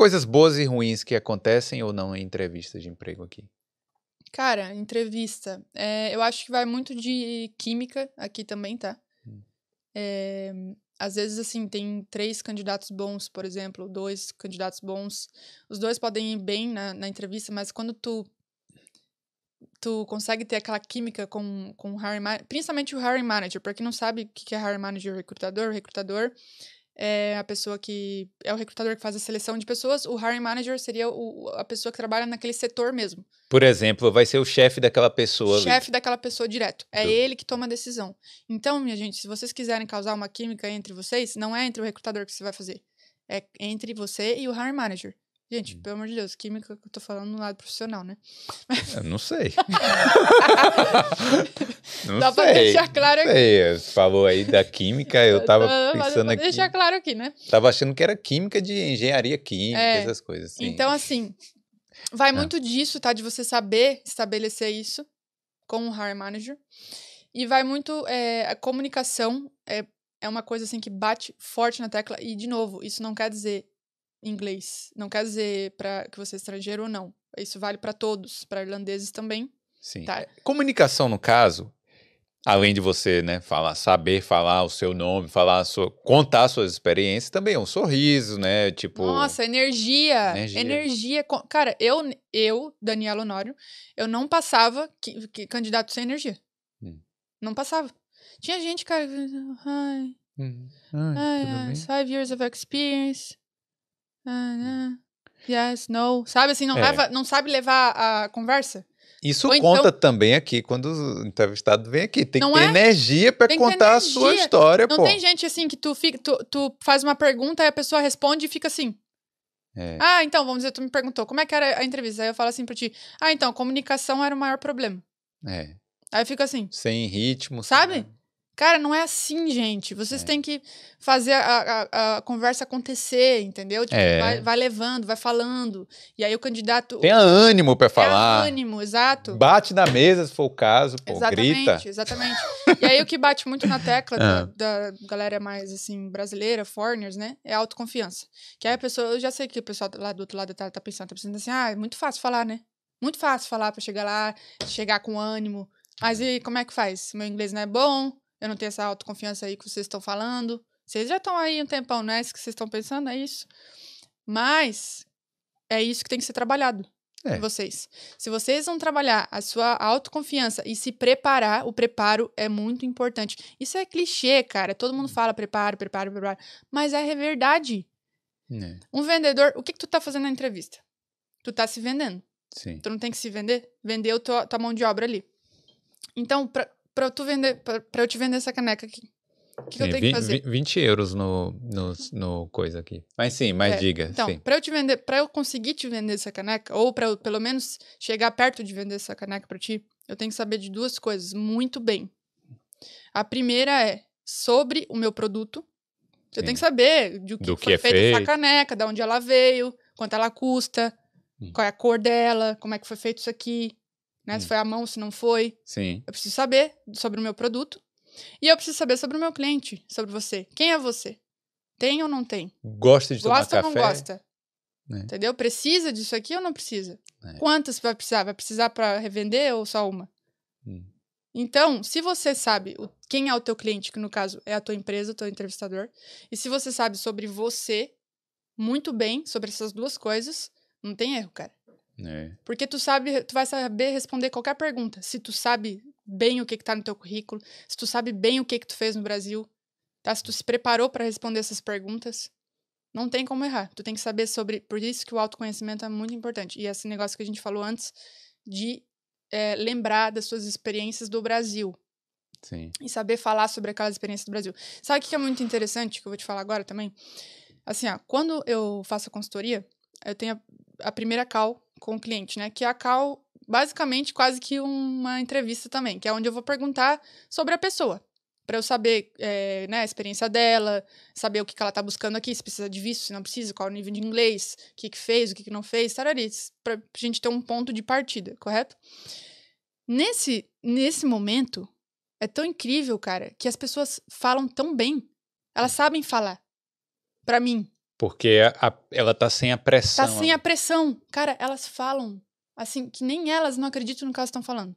Coisas boas e ruins que acontecem ou não em entrevistas de emprego aqui? Cara, entrevista. É, eu acho que vai muito de química aqui também, tá? Hum. É, às vezes, assim, tem três candidatos bons, por exemplo, dois candidatos bons. Os dois podem ir bem na, na entrevista, mas quando tu tu consegue ter aquela química com, com o hiring manager, principalmente o hiring manager, para quem não sabe o que é hiring manager recrutador, recrutador é a pessoa que é o recrutador que faz a seleção de pessoas, o hiring manager seria o, a pessoa que trabalha naquele setor mesmo. Por exemplo, vai ser o chefe daquela pessoa. Chefe daquela pessoa direto. É Do... ele que toma a decisão. Então, minha gente, se vocês quiserem causar uma química entre vocês, não é entre o recrutador que você vai fazer. É entre você e o hiring manager. Gente, hum. pelo amor de Deus, química eu tô falando no lado é profissional, né? É, eu não sei. não Dá sei, pra deixar claro aqui. Falou aí da química, eu tava não, pensando pra aqui. deixar claro aqui, né? Tava achando que era química de engenharia química, é. essas coisas assim. Então, assim, vai ah. muito disso, tá? De você saber estabelecer isso com o hiring manager. E vai muito... É, a comunicação é, é uma coisa, assim, que bate forte na tecla. E, de novo, isso não quer dizer inglês. Não quer dizer para que você é estrangeiro ou não. Isso vale para todos, para irlandeses também. Sim. Tá? É, comunicação, no caso, além de você, né, falar, saber falar o seu nome, falar sua, contar suas experiências, também é um sorriso, né, tipo... Nossa, energia, energia. energia. Cara, eu, eu Daniela Honório, eu não passava que, que candidato sem energia. Hum. Não passava. Tinha gente, cara, ai, hum. ai, ai, ai five years of experience, Uhum. Né? yes, no. Sabe assim, não, é. leva, não sabe levar a conversa? Isso Ou conta então, também aqui quando o entrevistado vem aqui. Tem que ter é? energia para contar energia. a sua história, não pô. tem gente assim que tu, fica, tu, tu faz uma pergunta e a pessoa responde e fica assim. É. Ah, então, vamos dizer, tu me perguntou como é que era a entrevista. Aí eu falo assim pra ti: Ah, então, comunicação era o maior problema. É. Aí fica assim. Sem ritmo. Sabe? Cara, não é assim, gente. Vocês é. têm que fazer a, a, a conversa acontecer, entendeu? Tipo, é. vai, vai, levando, vai falando. E aí o candidato. Tenha ânimo para falar. ânimo, exato. Bate na mesa, se for o caso, pô, exatamente, grita. Exatamente. e aí o que bate muito na tecla da, ah. da, galera mais assim, brasileira, foreigners, né? É a autoconfiança. Que aí a pessoa, eu já sei que o pessoal lá do outro lado tá, tá pensando, tá pensando assim, ah, é muito fácil falar, né? Muito fácil falar para chegar lá, chegar com ânimo. Mas e como é que faz? Meu inglês não é bom, eu não tenho essa autoconfiança aí que vocês estão falando. Vocês já estão aí um tempão, né? Isso que vocês estão pensando, é isso. Mas é isso que tem que ser trabalhado é. em vocês. Se vocês vão trabalhar a sua autoconfiança e se preparar, o preparo é muito importante. Isso é clichê, cara. Todo mundo hum. fala preparo, preparo, preparo. Mas é verdade. É. Um vendedor, o que, que tu tá fazendo na entrevista? Tu tá se vendendo. Sim. Tu não tem que se vender? Vendeu tua, tua mão de obra ali. Então, pra, pra, tu vender, pra, pra eu te vender essa caneca aqui. O que, que eu tenho que fazer? 20 euros no, no, no coisa aqui. Mas sim, mas é, diga. Então, sim. pra eu te vender, pra eu conseguir te vender essa caneca, ou pra eu pelo menos chegar perto de vender essa caneca pra ti, eu tenho que saber de duas coisas muito bem. A primeira é sobre o meu produto. Eu tenho que saber de o que, Do foi que é feita essa caneca, de onde ela veio, quanto ela custa, hum. qual é a cor dela, como é que foi feito isso aqui, né? Hum. Se foi à mão, se não foi. Sim. Eu preciso saber sobre o meu produto. E eu preciso saber sobre o meu cliente, sobre você. Quem é você? Tem ou não tem? Gosta de gosta tomar café? Gosta ou não gosta? É. Entendeu? Precisa disso aqui ou não precisa? É. Quantas vai precisar? Vai precisar para revender ou só uma? Hum. Então, se você sabe quem é o teu cliente, que no caso é a tua empresa, o teu entrevistador, e se você sabe sobre você muito bem, sobre essas duas coisas, não tem erro, cara. É. Porque tu sabe, tu vai saber responder qualquer pergunta. Se tu sabe bem o que, que tá no teu currículo, se tu sabe bem o que, que tu fez no Brasil, tá? Se tu se preparou para responder essas perguntas, não tem como errar. Tu tem que saber sobre. Por isso que o autoconhecimento é muito importante. E esse negócio que a gente falou antes de é, lembrar das suas experiências do Brasil. Sim. E saber falar sobre aquelas experiências do Brasil. Sabe o que é muito interessante, que eu vou te falar agora também? Assim, ó, quando eu faço a consultoria, eu tenho a, a primeira cal com o cliente, né? Que é a call, basicamente, quase que uma entrevista também, que é onde eu vou perguntar sobre a pessoa. Para eu saber é, né, a experiência dela, saber o que, que ela está buscando aqui, se precisa de visto, se não precisa, qual o nível de inglês, o que, que fez, o que, que não fez, tarari, para a gente ter um ponto de partida, correto? Nesse, nesse momento, é tão incrível, cara, que as pessoas falam tão bem. Elas sabem falar. Para mim, porque é a, ela tá sem a pressão. Tá sem a pressão. Cara, elas falam assim, que nem elas não acreditam no que elas estão falando.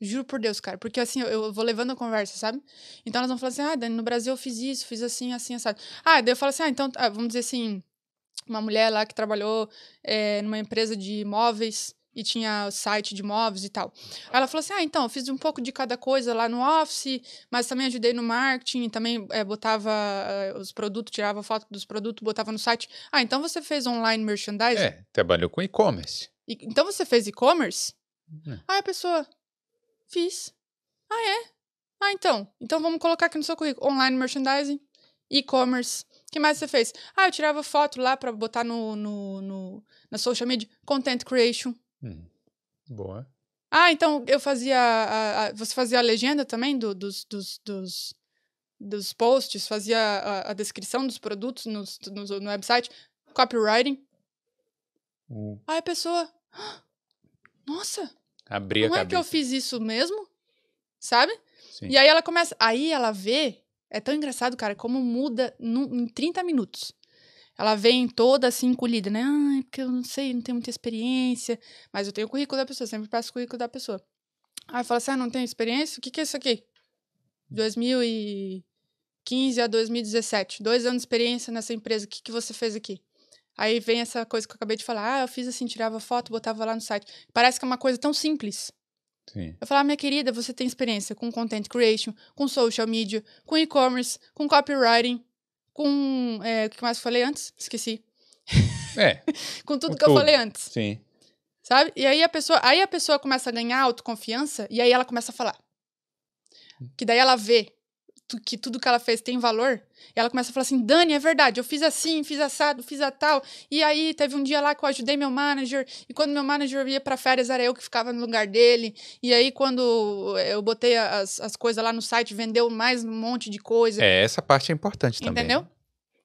Juro por Deus, cara. Porque assim, eu, eu, vou levando a conversa, sabe? Então elas vão falar assim, ah, Dani, no Brasil eu fiz isso, fiz assim, assim, sabe? Ah, daí eu falo assim, ah, então, ah, vamos dizer assim, uma mulher lá que trabalhou é, numa empresa de imóveis e tinha site de móveis e tal. Ela falou assim: ah, então, fiz um pouco de cada coisa lá no office, mas também ajudei no marketing, também é, botava eh, os produtos, tirava foto dos produtos, botava no site. Ah, então você fez online merchandising? É, trabalhou com e-commerce. E, então você fez e-commerce? Hum. Ah, a pessoa, fiz. Ah, é? Ah, então. Então vamos colocar aqui no seu currículo: online merchandising, e-commerce. O que mais você fez? Ah, eu tirava foto lá para botar no, no, no, na social media, content creation. Hum. Boa. Ah, então eu fazia. A, a, você fazia a legenda também do, dos, dos, dos, dos, posts, fazia a, a descrição dos produtos nos, nos, no website, copywriting. Hum. Aí a pessoa. Ah, nossa! como a cabeça. é que eu fiz isso mesmo? Sabe? Sim. E aí ela começa. Aí ela vê. É tão engraçado, cara, como muda no, em 30 minutos ela vem toda assim encolhida, né? Ai, porque eu não sei, não tenho muita experiência. Mas eu tenho o currículo da pessoa, sempre passo o currículo da pessoa. Aí fala assim: ah, não tenho experiência? O que, que é isso aqui? 2015 a 2017. Dois anos de experiência nessa empresa, o que, que você fez aqui? Aí vem essa coisa que eu acabei de falar: ah, eu fiz assim, tirava foto, botava lá no site. Parece que é uma coisa tão simples. Sim. Eu falo ah, minha querida, você tem experiência com content creation, com social media, com e-commerce, com copywriting com. É, o que mais eu falei antes? Esqueci. É. com tudo que eu falei antes. Sim. Sabe? E aí a pessoa, aí a pessoa começa a ganhar autoconfiança e aí ela começa a falar. Hum. Que daí ela vê que tudo que ela fez tem valor. E ela começa a falar assim: Dani, é verdade, eu fiz assim, fiz assado, fiz a tal. E aí teve um dia lá que eu ajudei meu manager, e quando meu manager ia para férias era eu que ficava no lugar dele. E aí quando eu botei as, as coisas lá no site, vendeu mais um monte de coisa. É, essa parte é importante também. Né? Entendeu?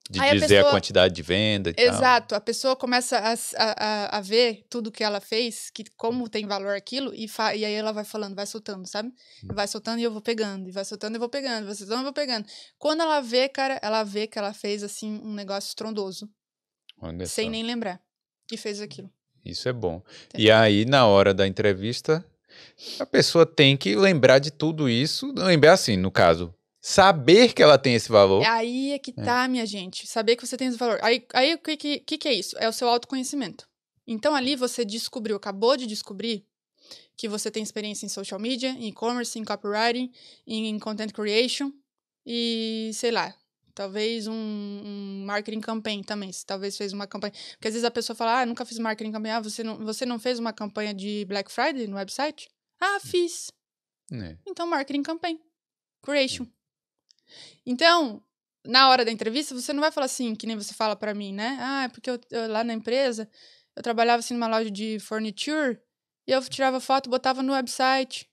de Aí dizer a, pessoa... a, quantidade de venda. E Exato, tal. a pessoa começa a, a, a ver tudo que ela fez, que como tem valor aquilo, e, fa... e aí ela vai falando, vai soltando, sabe? Hum. Vai soltando e eu vou pegando, e vai soltando e eu vou pegando, vai soltando e eu vou pegando. Quando ela vê, cara, ela vê que ela fez assim um negócio estrondoso. Olha sem só. nem lembrar que fez aquilo. Isso é bom. Entendeu? E aí, na hora da entrevista, a pessoa tem que lembrar de tudo isso, lembrar assim, no caso, Saber que ela tem esse valor. É aí é que é. tá, é. minha gente. Saber que você tem esse valor. Aí, aí o que, que, que é isso? É o seu autoconhecimento. Então ali você descobriu, acabou de descobrir que você tem experiência em social media, em e-commerce, em copywriting, em content creation e sei lá, talvez um, um, marketing campaign também. Você talvez fez uma campanha. Porque às vezes a pessoa fala, ah, nunca fiz marketing campaign Ah, você não, você não fez uma campanha de Black Friday no website? Ah, fiz. É. Então, marketing campaign. Creation. É. Então, na hora da entrevista, você não vai falar assim, que nem você fala para mim, né? Ah, é porque eu, eu, lá na empresa, eu trabalhava assim numa loja de furniture e eu tirava foto botava no website.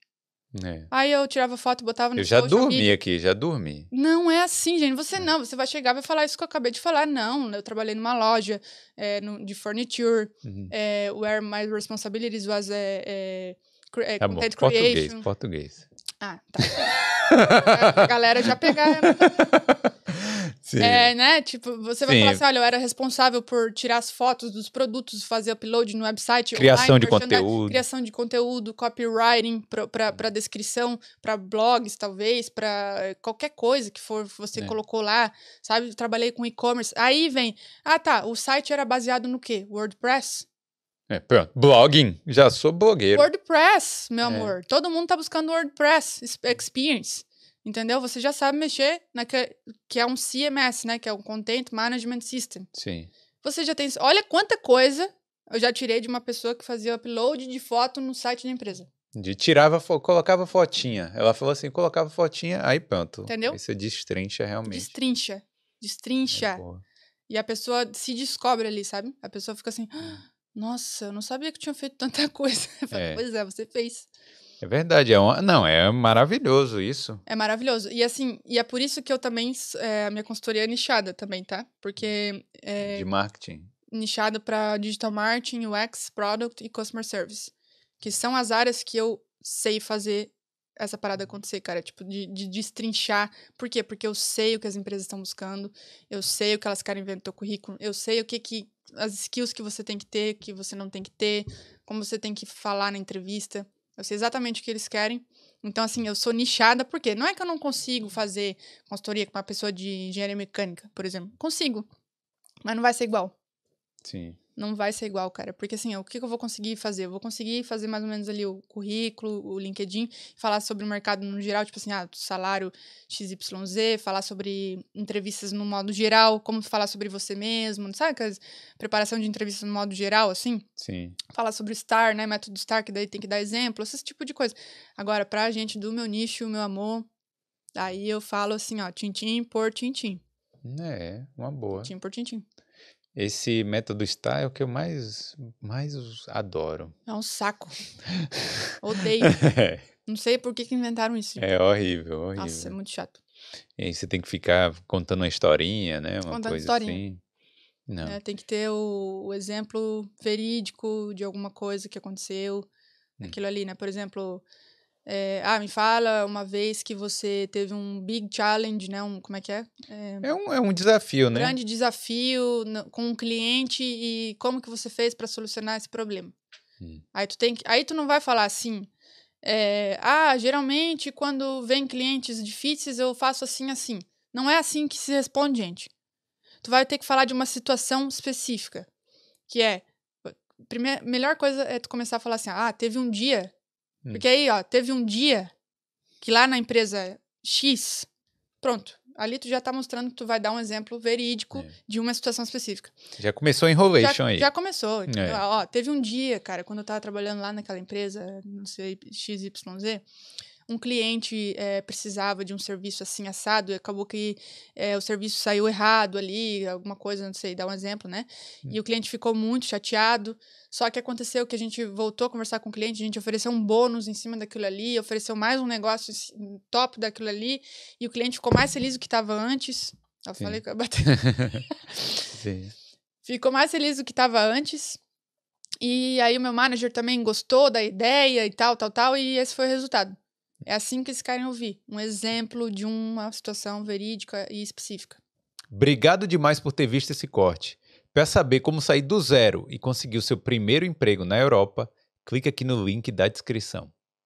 É. Aí eu tirava foto e botava no Eu já dormi amigo. aqui, já dormi. Não é assim, gente. Você é. não, você vai chegar e vai falar isso que eu acabei de falar. Não, eu trabalhei numa loja é, no, de furniture, uhum. é, where my responsibilities was é, é, é, tá bom. Creation. Português, português. Ah, tá. a galera já pegaram. Né? Sim. É, né? Tipo, você vai Sim. falar assim: olha, eu era responsável por tirar as fotos dos produtos, fazer upload no website. Criação online, de conteúdo. Criação de conteúdo, copywriting para descrição, para blogs, talvez, para eh, qualquer coisa que for você é. colocou lá, sabe? Trabalhei com e-commerce. Aí vem: ah, tá, o site era baseado no quê? WordPress? É, pronto. Blogging. Já sou blogueiro. WordPress, meu é. amor. Todo mundo tá buscando WordPress Experience. Entendeu? Você já sabe mexer naquele que é um CMS, né? Que é um Content Management System. Sim. Você já tem. Olha quanta coisa eu já tirei de uma pessoa que fazia upload de foto no site da empresa. De tirava, colocava fotinha. Ela falou assim, colocava fotinha, aí pronto. Entendeu? Isso destrincha realmente. Destrincha. Destrincha. É, e a pessoa se descobre ali, sabe? A pessoa fica assim, hum. Nossa, eu não sabia que tinha feito tanta coisa. Falei, é. Pois é, você fez. É verdade, é uma... não, é maravilhoso isso. É maravilhoso. E assim, e é por isso que eu também, é, a minha consultoria é nichada também, tá? Porque... É, de marketing. Nichada para digital marketing, UX, product e customer service. Que são as áreas que eu sei fazer essa parada acontecer, cara. Tipo, de, de destrinchar. Por quê? Porque eu sei o que as empresas estão buscando, eu sei o que elas querem ver no teu currículo, eu sei o que que as skills que você tem que ter, que você não tem que ter, como você tem que falar na entrevista. Eu sei exatamente o que eles querem. Então, assim, eu sou nichada, porque não é que eu não consigo fazer consultoria com uma pessoa de engenharia mecânica, por exemplo. Consigo, mas não vai ser igual. Sim não vai ser igual, cara. Porque assim, o que eu vou conseguir fazer? Eu vou conseguir fazer mais ou menos ali o currículo, o LinkedIn, falar sobre o mercado no geral, tipo assim, ah, salário XYZ, falar sobre entrevistas no modo geral, como falar sobre você mesmo, sabe? Preparação de entrevistas no modo geral, assim. Sim. Falar sobre o STAR, né? Método STAR, que daí tem que dar exemplo, esse tipo de coisa. Agora, pra gente do meu nicho, meu amor, aí eu falo assim, ó, tintim por tintim. É, uma boa. Tintim por tintim. Esse método está é o que eu mais, mais adoro. É um saco. Odeio. É. Não sei por que, que inventaram isso. É horrível, horrível. Nossa, é muito chato. E aí você tem que ficar contando uma historinha, né? Uma contando coisa historinha. assim. Não. É, tem que ter o, o, exemplo verídico de alguma coisa que aconteceu. Hum. Aquilo ali, né? Por exemplo, é, ah, me fala uma vez que você teve um big challenge, né? Um, como é que é? É, é um, é um desafio, um né? Grande desafio com um cliente e como que você fez para solucionar esse problema. Hum. Aí tu tem que, aí tu não vai falar assim. É, ah, geralmente quando vem clientes difíceis eu faço assim assim. Não é assim que se responde, gente. Tu vai ter que falar de uma situação específica, que é primeira melhor coisa é tu começar a falar assim: "Ah, teve um dia Hum. Porque aí, ó, teve um dia que lá na empresa X, pronto, ali tu já tá mostrando que tu vai dar um exemplo verídico é. de uma situação específica. Já começou a enrolation já, aí. Já começou. Então, é. Ó, teve um dia, cara, quando eu tava trabalhando lá naquela empresa, não sei, XYZ, um cliente é, precisava de um serviço assim assado, e acabou que é, o serviço saiu errado ali, alguma coisa, não sei, dá um exemplo, né? E hum. o cliente ficou muito chateado. Só que aconteceu que a gente voltou a conversar com o cliente, a gente ofereceu um bônus em cima daquilo ali, ofereceu mais um negócio top daquilo ali, e o cliente ficou mais feliz do que estava antes. Eu Sim. falei que eu bati. Sim. Ficou mais feliz do que estava antes. E aí o meu manager também gostou da ideia e tal, tal, tal, e esse foi o resultado. É assim que eles querem ouvir. Um exemplo de uma situação verídica e específica. Obrigado demais por ter visto esse corte. Para saber como sair do zero e conseguir o seu primeiro emprego na Europa, clique aqui no link da descrição.